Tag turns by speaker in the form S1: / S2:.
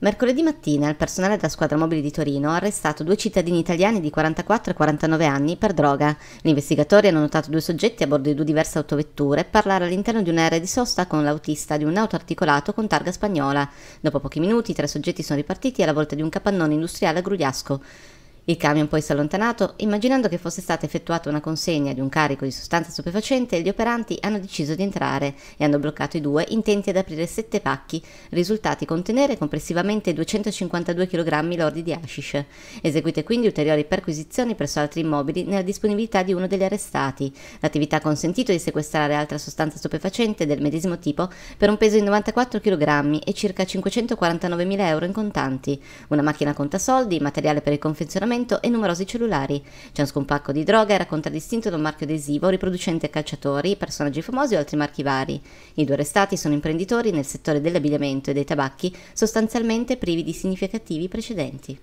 S1: Mercoledì mattina il personale della squadra mobile di Torino ha arrestato due cittadini italiani di 44 e 49 anni per droga. Gli investigatori hanno notato due soggetti a bordo di due diverse autovetture parlare all'interno di un'area di sosta con l'autista di un auto articolato con targa spagnola. Dopo pochi minuti i tre soggetti sono ripartiti alla volta di un capannone industriale a Grugliasco. Il camion poi si è allontanato, immaginando che fosse stata effettuata una consegna di un carico di sostanza stupefacente, gli operanti hanno deciso di entrare e hanno bloccato i due, intenti ad aprire sette pacchi, risultati contenere complessivamente 252 kg lordi di hashish. Eseguite quindi ulteriori perquisizioni presso altri immobili nella disponibilità di uno degli arrestati. L'attività ha consentito di sequestrare altra sostanza stupefacente del medesimo tipo per un peso di 94 kg e circa 549.000 euro in contanti, una macchina conta contasoldi, materiale per il confezionamento armamento e numerosi cellulari. Ciascun pacco di droga era contraddistinto da un marchio adesivo riproducente calciatori, personaggi famosi o altri marchi vari. I due arrestati sono imprenditori nel settore dell'abbigliamento e dei tabacchi, sostanzialmente privi di significativi precedenti.